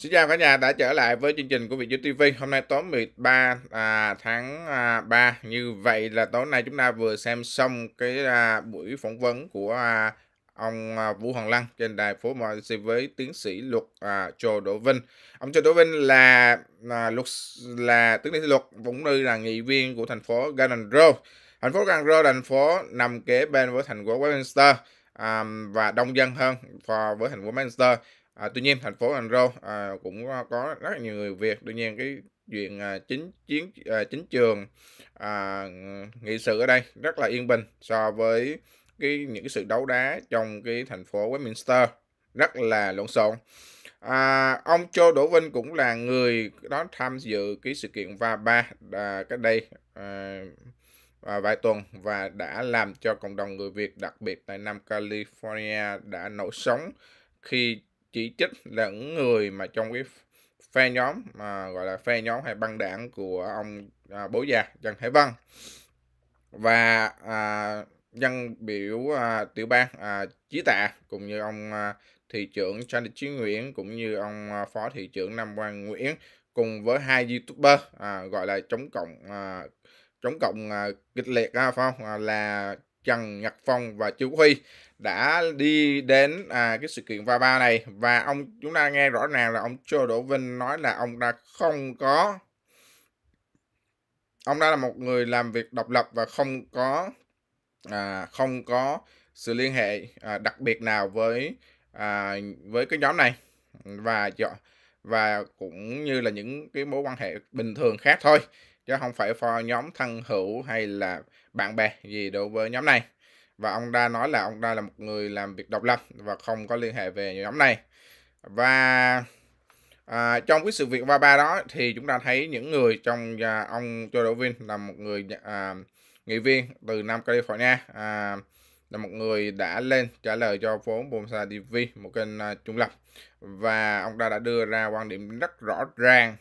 Xin chào cả nhà đã trở lại với chương trình của Việt Dư TV. Hôm nay tối 13 à, tháng à, 3. Như vậy là tối nay chúng ta vừa xem xong cái à, buổi phỏng vấn của à, ông à, Vũ Hoàng Lăng trên đài phố MOC với tiến sĩ luật à, Trồ Đỗ Vinh. Ông Trồ Đỗ Vinh là à, luật là tiến sĩ luật cũng như là nghị viên của thành phố Garden Grove Thành phố Cần Rơ thành phố nằm kế bên với thành phố Westminster à, và đông dân hơn so với thành phố Manchester. À, tuy nhiên thành phố Cần Rơ à, cũng có rất nhiều người Việt. Tuy nhiên cái chuyện à, chính chiến à, chính trường à, nghị sự ở đây rất là yên bình so với cái những cái sự đấu đá trong cái thành phố Westminster rất là lộn xộn. À, ông Châu Đỗ Vinh cũng là người đó tham dự cái sự kiện Va Ba à, cách đây à, và vài tuần và đã làm cho cộng đồng người Việt đặc biệt tại Nam California đã nổi sóng khi chỉ trích là những người mà trong cái phe nhóm mà gọi là phe nhóm hay băng đảng của ông à, bố già Trần Hải Văn và à, dân biểu à, tiểu bang à, Chí Tạ cùng như ông à, thị trưởng Charlie Chí Nguyễn cũng như ông à, phó thị trưởng Nam Quang Nguyễn cùng với hai youtuber à, gọi là chống cộng à, chống cộng à, kịch liệt à, phải không à, là Trần Nhật Phong và Chiêu Huy đã đi đến à, cái sự kiện va ba này và ông chúng ta nghe rõ ràng là ông Châu Đỗ Vinh nói là ông đã không có ông đã là một người làm việc độc lập và không có à, không có sự liên hệ à, đặc biệt nào với à, với cái nhóm này và dạ, và cũng như là những cái mối quan hệ bình thường khác thôi chứ không phải for nhóm thân hữu hay là bạn bè gì đối với nhóm này và ông đa nói là ông đa là một người làm việc độc lập và không có liên hệ về nhóm này và à, trong cái sự việc va ba đó thì chúng ta thấy những người trong à, ông Joe dovin là một người à, nghị viên từ Nam California à, là một người đã lên trả lời cho vốn Bonsa TV một kênh à, trung lập và ông ta đã đưa ra quan điểm rất rõ ràng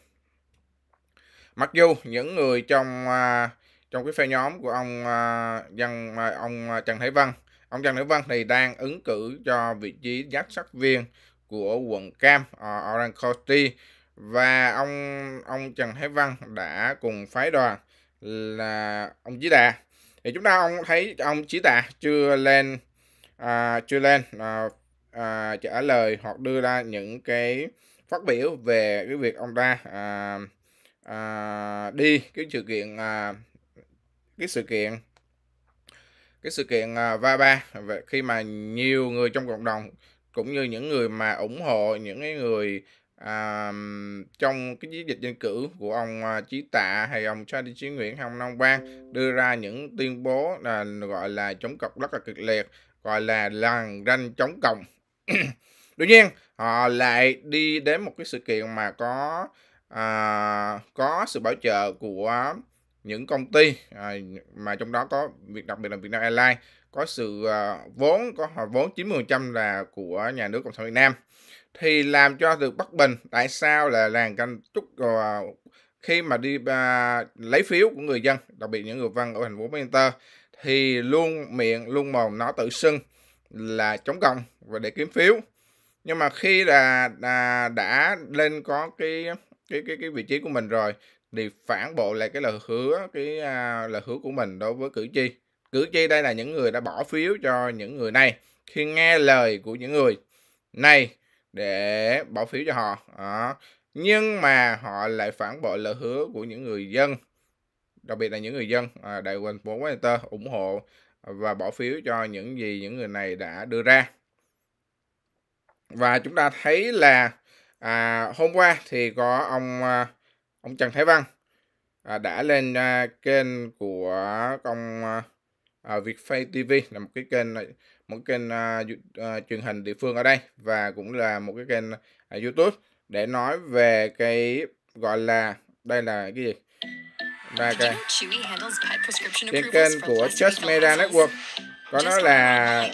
Mặc dù những người trong à, trong cái phe nhóm của ông à, dân à, ông à, Trần Thái Văn, ông Trần Thái Văn thì đang ứng cử cho vị trí giám sát viên của quận Cam ở ờ, Orange County và ông ông Trần Thái Văn đã cùng phái đoàn là ông Chí Đà thì chúng ta ông thấy ông Chí Đà chưa lên à, chưa lên à, à, trả lời hoặc đưa ra những cái phát biểu về cái việc ông ta à, à, đi cái sự kiện à, cái sự kiện cái sự kiện à, va ba khi mà nhiều người trong cộng đồng cũng như những người mà ủng hộ những cái người à, trong cái chiến dịch dân cử của ông à, Chí Tạ hay ông Cha Đi Chí Nguyễn hay ông Nông Quang đưa ra những tuyên bố là gọi là chống cộng rất là kịch liệt gọi là làng ranh chống cộng tuy nhiên họ lại đi đến một cái sự kiện mà có à, có sự bảo trợ của những công ty à, mà trong đó có việc đặc biệt là Vietnam Airlines có sự à, vốn có họ vốn 90% là của nhà nước Cộng sản Việt Nam thì làm cho được bất bình tại sao là làng canh trúc à, khi mà đi à, lấy phiếu của người dân đặc biệt những người văn ở thành phố Manchester thì luôn miệng luôn mồm nó tự xưng là chống cộng và để kiếm phiếu nhưng mà khi là đã, à, đã lên có cái cái cái cái vị trí của mình rồi thì phản bội lại cái lời hứa cái à, lời hứa của mình đối với cử tri cử tri đây là những người đã bỏ phiếu cho những người này khi nghe lời của những người này để bỏ phiếu cho họ đó. nhưng mà họ lại phản bội lời hứa của những người dân đặc biệt là những người dân à, đại quần phố Washington ủng hộ và bỏ phiếu cho những gì những người này đã đưa ra và chúng ta thấy là À, hôm qua thì có ông à, ông Trần Thái Văn à, đã lên à, kênh của công à, à phay TV là một cái kênh à, một kênh à, à, truyền hình địa phương ở đây và cũng là một cái kênh à, YouTube để nói về cái gọi là đây là cái gì? Đây cái, cái kênh của Just Media Network có nói là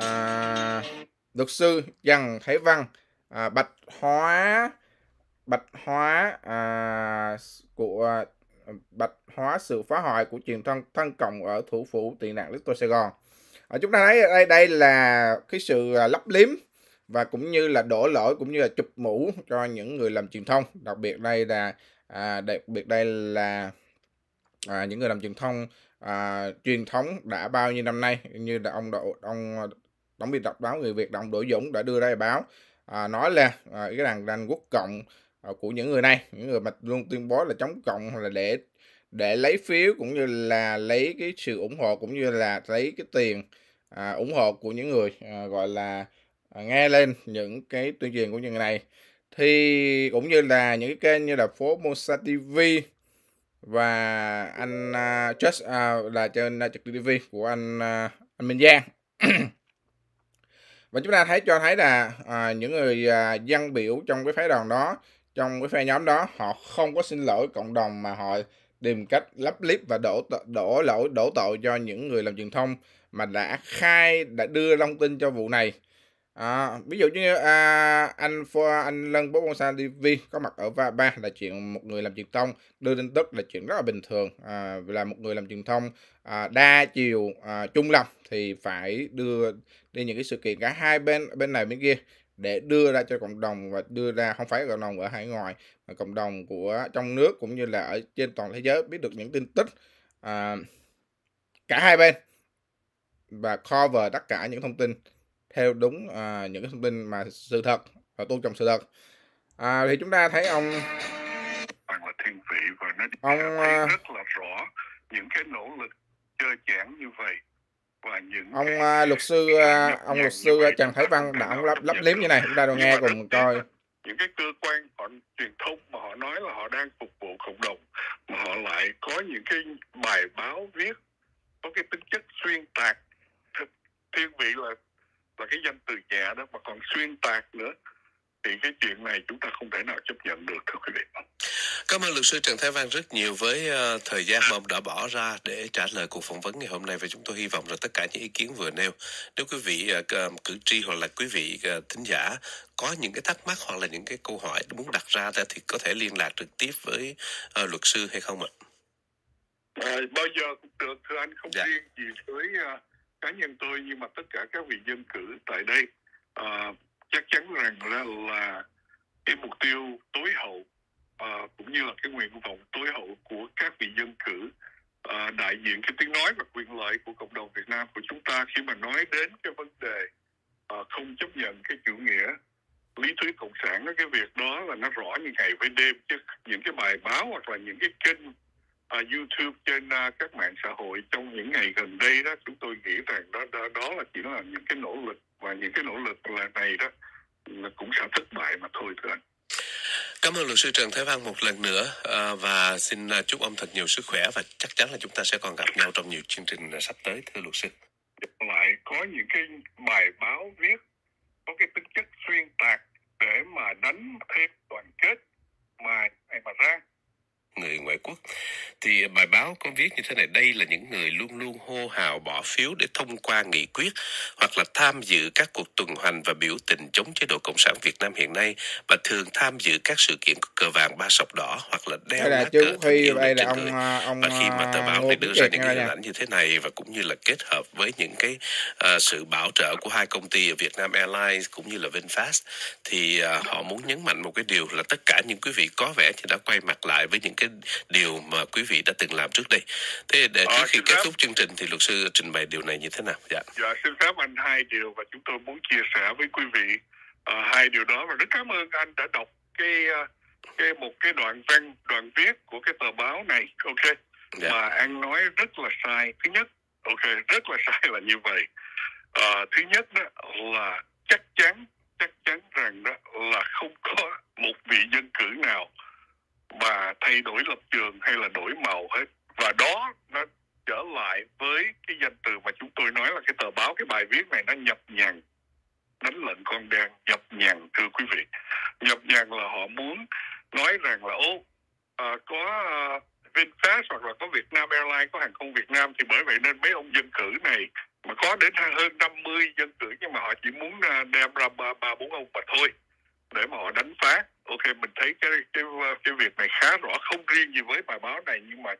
à, luật sư Trần Thái Văn à, bạch hóa bạch hóa à, của à, bạch hóa sự phá hoại của truyền thông thân cộng ở thủ phủ tị nạn Little Sài Gòn. À, chúng ta thấy đây đây là cái sự à, lấp liếm và cũng như là đổ lỗi cũng như là chụp mũ cho những người làm truyền thông, đặc biệt đây là à, đặc biệt đây là à, những người làm truyền thông à, truyền thống đã bao nhiêu năm nay như là ông đậu, ông à, tổng biên tập báo người Việt là ông Đỗ Dũng đã đưa ra báo à, nói là à, cái đàn đàn quốc cộng à, của những người này những người mà luôn tuyên bố là chống cộng hoặc là để để lấy phiếu cũng như là lấy cái sự ủng hộ cũng như là lấy cái tiền à, ủng hộ của những người à, gọi là à, nghe lên những cái tuyên truyền của những người này thì cũng như là những cái kênh như là phố Mosa TV và anh uh, Just uh, là trên uh, trực TV của anh uh, anh Minh Giang và chúng ta thấy cho thấy là à, những người à, dân biểu trong cái phái đoàn đó trong cái phe nhóm đó họ không có xin lỗi cộng đồng mà họ tìm cách lấp líp và đổ đổ lỗi đổ tội cho những người làm truyền thông mà đã khai đã đưa thông tin cho vụ này À, ví dụ như à, anh anh Lân Bố Bonsai TV có mặt ở Va Ba là chuyện một người làm truyền thông đưa tin tức là chuyện rất là bình thường à, là một người làm truyền thông à, đa chiều à, trung lập thì phải đưa đi những cái sự kiện cả hai bên bên này bên kia để đưa ra cho cộng đồng và đưa ra không phải cộng đồng ở hải ngoại mà cộng đồng của trong nước cũng như là ở trên toàn thế giới biết được những tin tức à, cả hai bên và cover tất cả những thông tin theo đúng à, những cái thông tin mà sự thật và tôn trọng sự thật à, thì chúng ta thấy ông thiên vị và nó ông à, rất là rõ những cái nỗ lực chơi chản như vậy và những ông cái... À, luật sư à, ông luật sư Trần Thái Văn đã ông lắp lắp liếm như này chúng ta đều nghe cùng coi những cái cơ quan họ truyền thông mà họ nói là họ đang phục vụ cộng đồng mà họ lại có những cái bài báo viết có cái tính chất xuyên tạc thiên vị là là cái danh từ nhẹ đó mà còn xuyên tạc nữa thì cái chuyện này chúng ta không thể nào chấp nhận được thưa quý vị Cảm ơn luật sư Trần Thái Văn rất nhiều với uh, thời gian mà ông đã bỏ ra để trả lời cuộc phỏng vấn ngày hôm nay và chúng tôi hy vọng là tất cả những ý kiến vừa nêu nếu quý vị uh, cử tri hoặc là quý vị uh, thính giả có những cái thắc mắc hoặc là những cái câu hỏi muốn đặt ra thì có thể liên lạc trực tiếp với luật sư hay không ạ? À, bao giờ cũng được thưa anh không dạ. riêng gì với cá nhân tôi nhưng mà tất cả các vị dân cử tại đây uh, chắc chắn rằng là, là cái mục tiêu tối hậu uh, cũng như là cái nguyện vọng tối hậu của các vị dân cử uh, đại diện cái tiếng nói và quyền lợi của cộng đồng Việt Nam của chúng ta khi mà nói đến cái vấn đề uh, không chấp nhận cái chủ nghĩa lý thuyết cộng sản cái việc đó là nó rõ như ngày với đêm chứ những cái bài báo hoặc là những cái kênh uh, YouTube trên uh, các mạng xã hội trong những ngày gần đây đó chúng tôi nghĩ rằng đó đó, đó là chỉ là những cái nỗ lực và những cái nỗ lực là này đó là cũng sẽ thất bại mà thôi thôi Cảm ơn luật sư Trần Thế Văn một lần nữa à, và xin chúc ông thật nhiều sức khỏe và chắc chắn là chúng ta sẽ còn gặp nhau trong nhiều chương trình sắp tới thưa luật sư. Lại có những cái bài báo viết có cái tính chất xuyên tạc để mà đánh thêm đoàn kết mà mà ra người ngoại quốc thì bài báo có viết như thế này đây là những người luôn luôn hô hào bỏ phiếu để thông qua nghị quyết hoặc là tham dự các cuộc tuần hành và biểu tình chống chế độ cộng sản Việt Nam hiện nay và thường tham dự các sự kiện của cờ vàng ba sọc đỏ hoặc là đeo lá cờ thân đây là ông, ờ, ông và khi mà tờ ờ, báo này đưa ra những hình ảnh như thế này và cũng như là kết hợp với những cái uh, sự bảo trợ của hai công ty ở Việt Nam Airlines cũng như là VinFast thì uh, họ muốn nhấn mạnh một cái điều là tất cả những quý vị có vẻ thì đã quay mặt lại với những cái điều mà quý vị đã từng làm trước đây. Thế để ờ, trước khi kết thúc chương trình thì luật sư trình bày điều này như thế nào? Dạ. Dạ xin phép anh hai điều và chúng tôi muốn chia sẻ với quý vị à, hai điều đó và rất cảm ơn anh đã đọc cái ờ, cái một cái đoạn văn đoạn viết của cái tờ báo này ok dạ. mà anh nói rất là sai thứ nhất ok rất là sai là như vậy à, thứ nhất đó là chắc chắn chắc chắn rằng đó là không có một vị dân cử nào mà thay đổi lập trường hay là đổi màu hết và đó nó trở lại với cái danh từ mà chúng tôi nói là cái tờ báo cái bài viết này nó nhập nhằng đánh lệnh con đen nhập nhằng thưa quý vị nhập nhằng là họ muốn nói rằng là ô à, có à, VinFast hoặc là có Việt Nam Airlines có hàng không Việt Nam thì bởi vậy nên mấy ông dân cử này mà có đến hơn 50 dân cử nhưng mà họ chỉ muốn à, đem ra ba bốn ông mà thôi để mà họ đánh phá ok mình thấy cái cái cái việc này khá rõ không riêng gì với bài báo này nhưng mà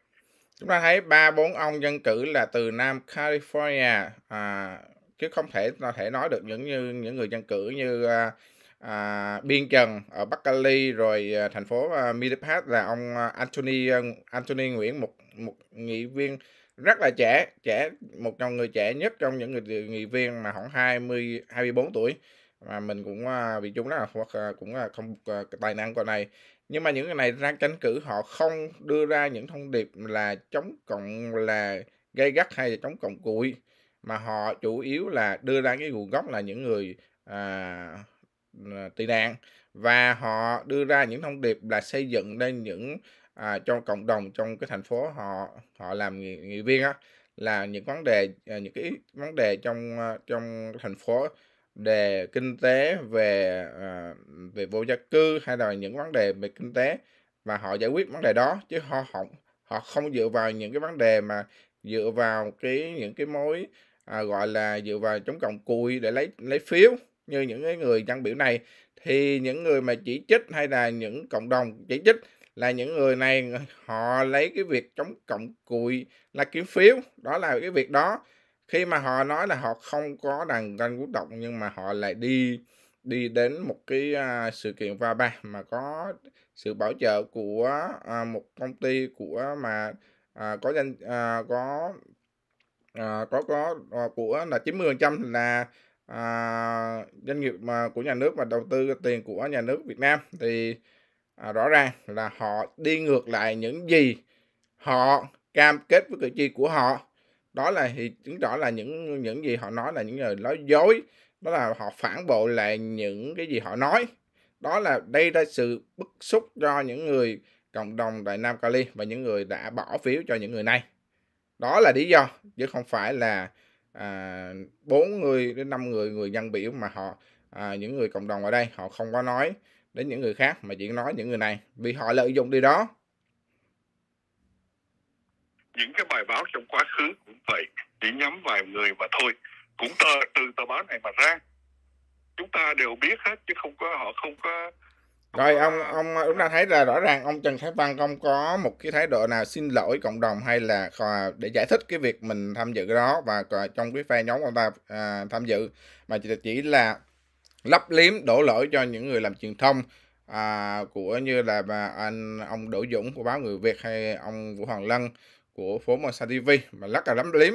chúng ta thấy ba bốn ông dân cử là từ Nam California à, chứ không thể có thể nói được những như những người dân cử như à, à, biên trần ở Bắc Cali rồi à, thành phố à, Middlepass là ông à, Anthony à, Anthony Nguyễn một một nghị viên rất là trẻ trẻ một trong người trẻ nhất trong những người nghị viên mà khoảng 20 24 tuổi mà mình cũng à, bị chung đó hoặc cũng không à, tài năng con này nhưng mà những cái này ra tranh cử họ không đưa ra những thông điệp là chống cộng là gây gắt hay là chống cộng cụi mà họ chủ yếu là đưa ra cái nguồn gốc là những người à, tị nạn và họ đưa ra những thông điệp là xây dựng lên những à, trong cộng đồng trong cái thành phố họ họ làm nghị, nghị viên á là những vấn đề à, những cái vấn đề trong trong thành phố đề kinh tế về à, về vô gia cư hay là những vấn đề về kinh tế và họ giải quyết vấn đề đó chứ họ không họ không dựa vào những cái vấn đề mà dựa vào cái những cái mối à, gọi là dựa vào chống cộng cùi để lấy lấy phiếu như những cái người dân biểu này thì những người mà chỉ trích hay là những cộng đồng chỉ trích là những người này họ lấy cái việc chống cộng cùi là kiếm phiếu đó là cái việc đó khi mà họ nói là họ không có đàn tranh quốc động nhưng mà họ lại đi đi đến một cái uh, sự kiện va ba mà có sự bảo trợ của uh, một công ty của mà uh, có danh uh, có uh, có có uh, của là 90% là uh, doanh nghiệp mà của nhà nước và đầu tư tiền của nhà nước Việt Nam thì uh, rõ ràng là họ đi ngược lại những gì họ cam kết với cử tri của họ đó là thì chứng tỏ là những những gì họ nói là những lời nói dối đó là họ phản bội lại những cái gì họ nói đó là đây là sự bức xúc cho những người cộng đồng tại Nam Cali và những người đã bỏ phiếu cho những người này đó là lý do chứ không phải là à, bốn à, người đến năm người người dân biểu mà họ à, những người cộng đồng ở đây họ không có nói đến những người khác mà chỉ nói những người này vì họ lợi dụng điều đó những cái bài báo trong quá khứ cũng vậy chỉ nhắm vài người mà thôi cũng tờ, từ tờ báo này mà ra chúng ta đều biết hết chứ không có họ không có không rồi có... ông ông chúng ta thấy là rõ ràng ông Trần Thái Văn không có một cái thái độ nào xin lỗi cộng đồng hay là để giải thích cái việc mình tham dự đó và trong cái phe nhóm ông ta à, tham dự mà chỉ, chỉ là lấp liếm đổ lỗi cho những người làm truyền thông à, của như là bà anh ông Đỗ Dũng của báo Người Việt hay ông Vũ Hoàng Lân của phố Mosa TV mà rất là lắm liếm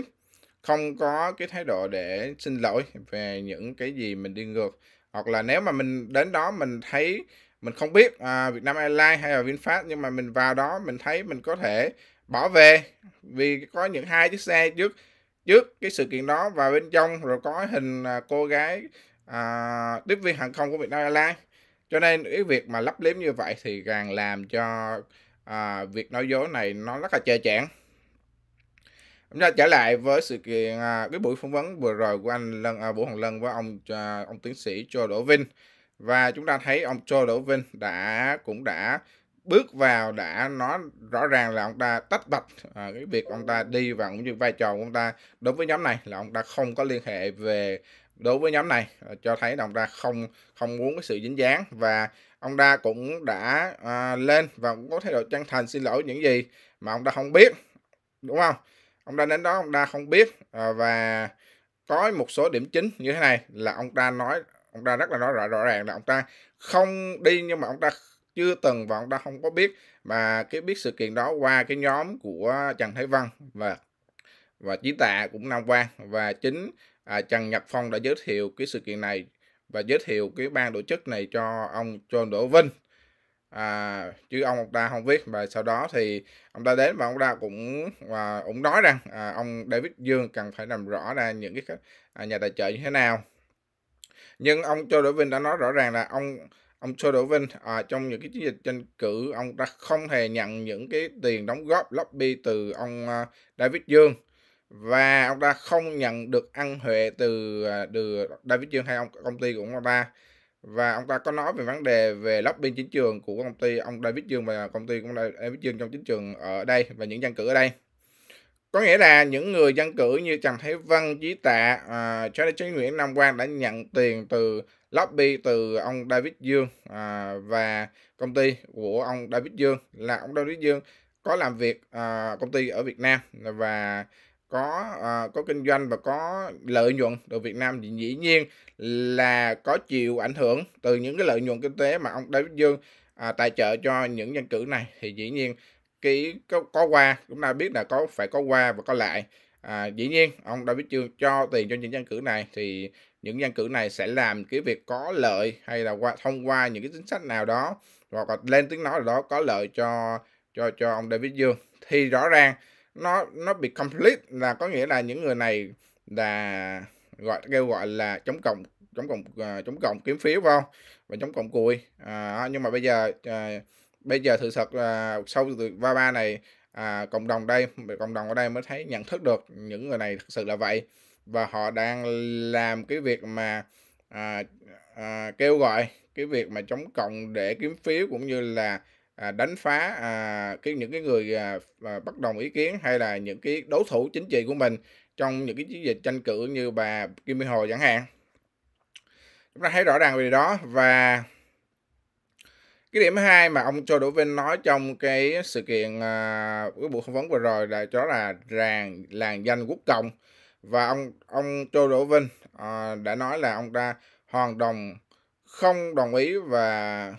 không có cái thái độ để xin lỗi về những cái gì mình đi ngược hoặc là nếu mà mình đến đó mình thấy mình không biết à, Việt Nam Airlines hay là VinFast nhưng mà mình vào đó mình thấy mình có thể bỏ về vì có những hai chiếc xe trước trước cái sự kiện đó và bên trong rồi có hình à, cô gái à, tiếp viên hàng không của Việt Nam Airlines cho nên cái việc mà lấp liếm như vậy thì càng làm cho à, việc nói dối này nó rất là chê chẽn Chúng ta trở lại với sự kiện à, cái buổi phỏng vấn vừa rồi của anh Lân à, Vũ Hoàng Lân với ông à, ông tiến sĩ Joe Đỗ Vinh và chúng ta thấy ông Joe Đỗ Vinh đã cũng đã bước vào đã nói rõ ràng là ông ta tách bạch à, cái việc ông ta đi và cũng như vai trò của ông ta đối với nhóm này là ông ta không có liên hệ về đối với nhóm này à, cho thấy là ông ta không không muốn cái sự dính dáng và ông ta cũng đã à, lên và cũng có thái độ chân thành xin lỗi những gì mà ông ta không biết đúng không ông ta đến đó ông ta không biết ờ, và có một số điểm chính như thế này là ông ta nói ông ta rất là nói rõ rõ ràng là ông ta không đi nhưng mà ông ta chưa từng và ông ta không có biết mà cái biết sự kiện đó qua cái nhóm của Trần thái Văn và và Chí Tạ cũng Nam Quang và chính à, Trần Nhật Phong đã giới thiệu cái sự kiện này và giới thiệu cái ban tổ chức này cho ông John Đỗ Vinh à, chứ ông ông ta không viết và sau đó thì ông ta đến và ông ta cũng và cũng nói rằng à, ông David Dương cần phải làm rõ ra những cái à, nhà tài trợ như thế nào nhưng ông Joe Vinh đã nói rõ ràng là ông ông Joe Vinh à, trong những cái chiến dịch tranh cử ông ta không hề nhận những cái tiền đóng góp lobby từ ông à, David Dương và ông ta không nhận được ăn huệ từ à, từ David Dương hay ông công ty của ông ta và ông ta có nói về vấn đề về lobbying chính trường của công ty ông David Dương và công ty của David Dương trong chính trường ở đây và những dân cử ở đây có nghĩa là những người dân cử như Trần thái văn, Chí Tạ, uh, à, Charlie Chí Nguyễn Nam Quang đã nhận tiền từ lobby từ ông David Dương uh, và công ty của ông David Dương là ông David Dương có làm việc uh, công ty ở Việt Nam và có uh, có kinh doanh và có lợi nhuận từ Việt Nam thì dĩ nhiên là có chịu ảnh hưởng từ những cái lợi nhuận kinh tế mà ông David Dương uh, tài trợ cho những dân cử này thì dĩ nhiên cái có, có qua chúng ta biết là có phải có qua và có lại à, dĩ nhiên ông David Dương cho tiền cho những dân cử này thì những dân cử này sẽ làm cái việc có lợi hay là qua thông qua những cái chính sách nào đó hoặc là lên tiếng nói nào đó có lợi cho cho cho ông David Dương thì rõ ràng nó nó bị complete là có nghĩa là những người này là gọi kêu gọi là chống cộng chống cộng uh, chống cộng kiếm phiếu vào và chống cộng cùi à, nhưng mà bây giờ à, bây giờ sự thật là sau từ ba ba này à, cộng đồng đây cộng đồng ở đây mới thấy nhận thức được những người này thực sự là vậy và họ đang làm cái việc mà à, à, kêu gọi cái việc mà chống cộng để kiếm phiếu cũng như là À, đánh phá à, cái những cái người à, bất đồng ý kiến hay là những cái đối thủ chính trị của mình trong những cái chiến dịch tranh cử như bà Kim Minh Hồ chẳng hạn chúng ta thấy rõ ràng về điều đó và cái điểm hai mà ông Joe Vinh nói trong cái sự kiện cái buổi phỏng vấn vừa rồi là đó là ràng làng danh quốc cộng và ông ông Joe Vinh đã nói là ông ta hoàn đồng không đồng ý và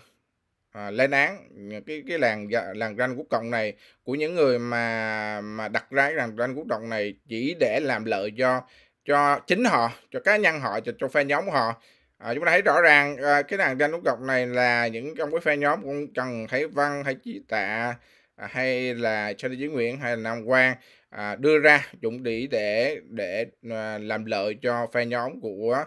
à, lên án cái cái làng làng ranh quốc cộng này của những người mà mà đặt ra cái làng ranh quốc cộng này chỉ để làm lợi cho cho chính họ cho cá nhân họ cho cho phe nhóm của họ à, chúng ta thấy rõ ràng à, cái làng ranh quốc cộng này là những trong cái phe nhóm cũng cần thấy Văn hay Chí Tạ à, hay là Sơn Chí Nguyễn hay là Nam Quang à, đưa ra dụng chỉ để để à, làm lợi cho phe nhóm của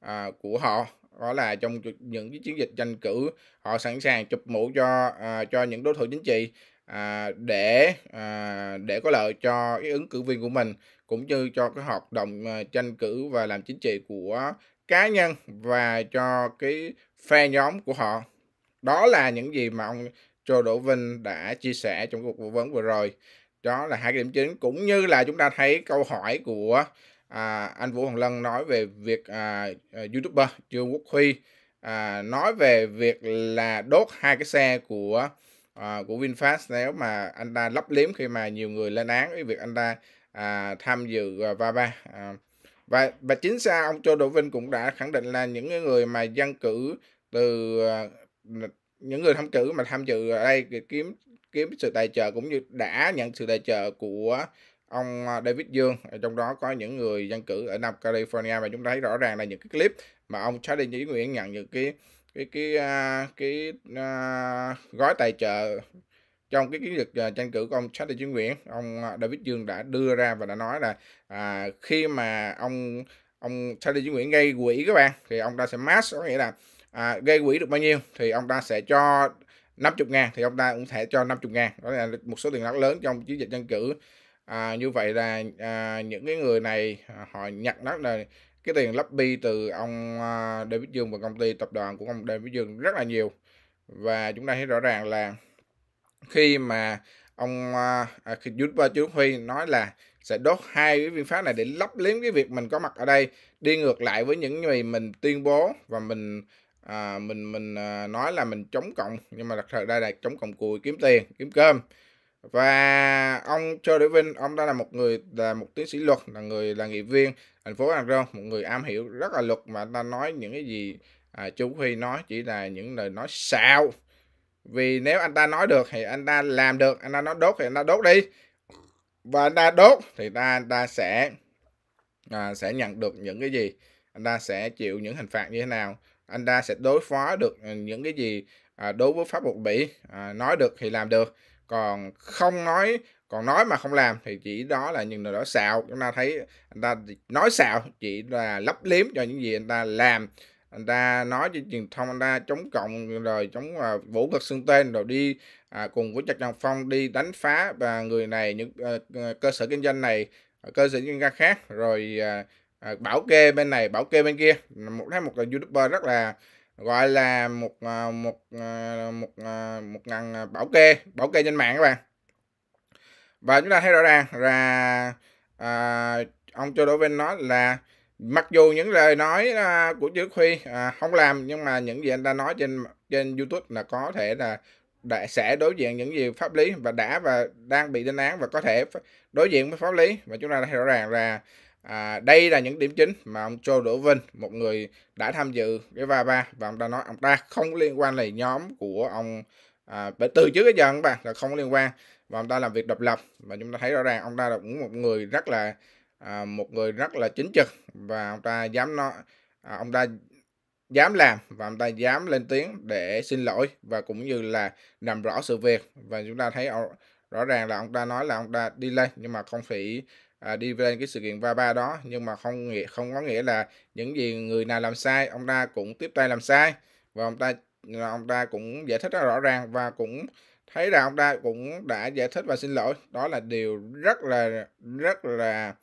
à, của họ đó là trong những cái chiến dịch tranh cử họ sẵn sàng chụp mũ cho à, cho những đối thủ chính trị à, để à, để có lợi cho cái ứng cử viên của mình cũng như cho cái hoạt động à, tranh cử và làm chính trị của cá nhân và cho cái phe nhóm của họ đó là những gì mà ông Joe Đỗ Vinh đã chia sẻ trong cuộc phỏng vấn vừa rồi đó là hai cái điểm chính cũng như là chúng ta thấy câu hỏi của à, anh Vũ Hoàng Lân nói về việc à, à YouTuber Dương Quốc Huy à, nói về việc là đốt hai cái xe của à, của VinFast nếu mà anh ta lấp liếm khi mà nhiều người lên án với việc anh ta à, tham dự à, VABA à, và và chính xa ông Châu Đỗ Vinh cũng đã khẳng định là những người mà dân cử từ à, những người tham cử mà tham dự ở đây kiếm kiếm sự tài trợ cũng như đã nhận sự tài trợ của ông à, David Dương à, trong đó có những người dân cử ở Nam California và chúng ta thấy rõ ràng là những cái clip mà ông Charlie Chí Nguyễn nhận những cái cái cái à, cái, cái uh, gói tài trợ trong cái chiến dịch tranh cử của ông Charlie Chí Nguyễn ông David Dương đã đưa ra và đã nói là à, khi mà ông ông Charlie Chí Nguyễn gây quỹ các bạn thì ông ta sẽ mass có nghĩa là à, gây quỹ được bao nhiêu thì ông ta sẽ cho 50 ngàn thì ông ta cũng sẽ cho 50 ngàn đó là một số tiền rất lớn trong chiến dịch tranh cử à, như vậy là à, những cái người này à, họ nhận rất là cái tiền lấp bi từ ông à, David Dương và công ty tập đoàn của ông David Dương rất là nhiều và chúng ta thấy rõ ràng là khi mà ông à, à khi YouTuber Chú Huy nói là sẽ đốt hai cái viên pháp này để lấp liếm cái việc mình có mặt ở đây đi ngược lại với những gì mình tuyên bố và mình à, mình mình à, nói là mình chống cộng nhưng mà thật sự đây là chống cộng cùi kiếm tiền kiếm cơm và ông Joe Devin ông đã là một người là một tiến sĩ luật là người là nghị viên thành phố Arizona một người am hiểu rất là luật mà ta nói những cái gì à, chú Huy nói chỉ là những lời nói xạo vì nếu anh ta nói được thì anh ta làm được anh ta nói đốt thì anh ta đốt đi và anh ta đốt thì ta anh ta sẽ à, sẽ nhận được những cái gì anh ta sẽ chịu những hình phạt như thế nào anh ta sẽ đối phó được à, những cái gì à, đối với pháp luật Mỹ à, nói được thì làm được còn không nói còn nói mà không làm thì chỉ đó là những người đó xạo chúng ta thấy anh ta nói xạo chỉ là lấp liếm cho những gì anh ta làm anh ta nói trên truyền thông anh ta chống cộng rồi chống uh, vũ lực xưng tên rồi đi à, cùng với trạch trần phong đi đánh phá và người này những uh, cơ sở kinh doanh này ờ, cơ sở kinh doanh khác rồi uh, bảo kê bên này bảo kê bên kia một thấy một là youtuber rất là gọi là một à, một à, một à, một, ngàn bảo kê bảo kê trên mạng các bạn và chúng ta thấy rõ ràng là à, ông Joe Doven nói là mặc dù những lời nói à, của Trương Huy à, không làm nhưng mà những gì anh ta nói trên trên YouTube là có thể là đã, sẽ đối diện những gì pháp lý và đã và đang bị lên án và có thể đối diện với pháp lý và chúng ta thấy rõ ràng là À, đây là những điểm chính mà ông Joe Đỗ Vinh, một người đã tham dự cái va ba và ông ta nói ông ta không liên quan là nhóm của ông à, từ trước đến giờ các bạn là không liên quan và ông ta làm việc độc lập và chúng ta thấy rõ ràng ông ta là cũng một người rất là à, một người rất là chính trực và ông ta dám nói à, ông ta dám làm và ông ta dám lên tiếng để xin lỗi và cũng như là làm rõ sự việc và chúng ta thấy rõ ràng là ông ta nói là ông ta đi lên nhưng mà không phải à, đi lên cái sự kiện va ba đó nhưng mà không nghĩa không có nghĩa là những gì người nào làm sai ông ta cũng tiếp tay làm sai và ông ta ông ta cũng giải thích rất rõ ràng và cũng thấy rằng ông ta cũng đã giải thích và xin lỗi đó là điều rất là rất là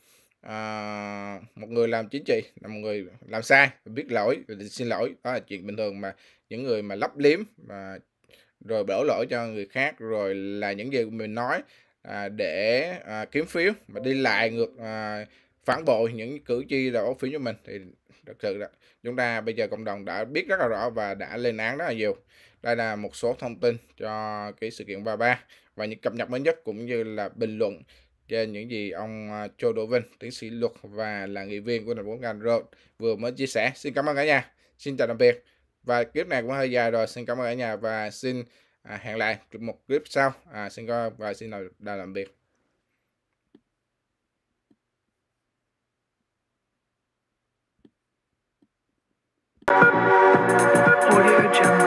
à, một người làm chính trị là một người làm sai biết lỗi xin lỗi đó là chuyện bình thường mà những người mà lấp liếm mà rồi đổ lỗi cho người khác rồi là những gì mình nói à, để à, kiếm phiếu mà đi lại ngược à, phản bội những cử tri đã bỏ phiếu cho mình thì thực sự là chúng ta bây giờ cộng đồng đã biết rất là rõ và đã lên án rất là nhiều đây là một số thông tin cho cái sự kiện 33 và những cập nhật mới nhất cũng như là bình luận trên những gì ông à, Châu Đỗ Vinh, tiến sĩ luật và là nghị viên của thành phố Can Road vừa mới chia sẻ. Xin cảm ơn cả nhà. Xin chào tạm biệt. Và clip này cũng hơi dài rồi. Xin cảm ơn cả nhà và xin à, hẹn lại một clip sau à, xin coi và xin chào đang làm việc Audio Jungle.